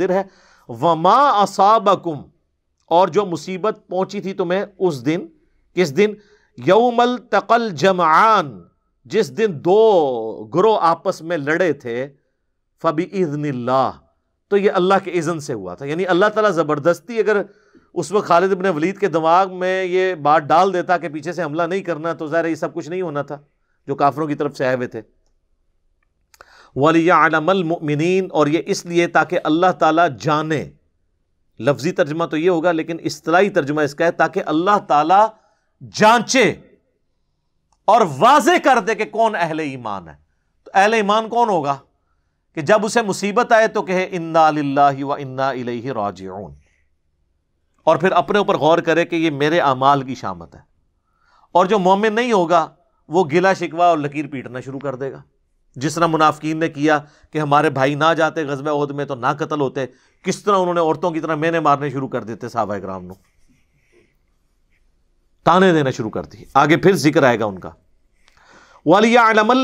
मुकदर है वमा असाबकुम और जो मुसीबत पहुंची थी तुम्हें उस दिन किस दिन यौमल तकल जमान जिस दिन दो ग्रोह आपस में लड़े थे फबी इजनल्ला तो ये अल्लाह के इज़न से हुआ था यानी अल्लाह ताला ज़बरदस्ती अगर उस वक्त खालिद इबन वलीद के दिमाग में ये बात डाल देता कि पीछे से हमला नहीं करना तो ज़ाहिर ये सब कुछ नहीं होना था जो काफरों की तरफ से आए हुए थे वलियामिन और ये इसलिए ताकि अल्लाह ताला जाने लफ्ज़ी तर्जमा तो ये होगा लेकिन असलाही तर्जमा इसका है ताकि अल्लाह ताला जांचे और वाजे कर दे कि कौन अहले ईमान है तो अहले ईमान कौन होगा कि जब उसे मुसीबत आए तो कहे इन्ना व इन्ना राज और फिर अपने ऊपर गौर करे कि ये मेरे अमाल की शामत है और जो मोमिन नहीं होगा वो गिला शिकवा और लकीर पीटना शुरू कर देगा जिस तरह मुनाफिकीन ने किया कि हमारे भाई ना जाते गजब उहद में तो ना कतल होते किस तरह उन्होंने औरतों की तरह मैंने मारने शुरू कर देते साहबा ग्राम ने ताने देना शुरू कर दिए आगे फिर जिक्र आएगा उनका वालिया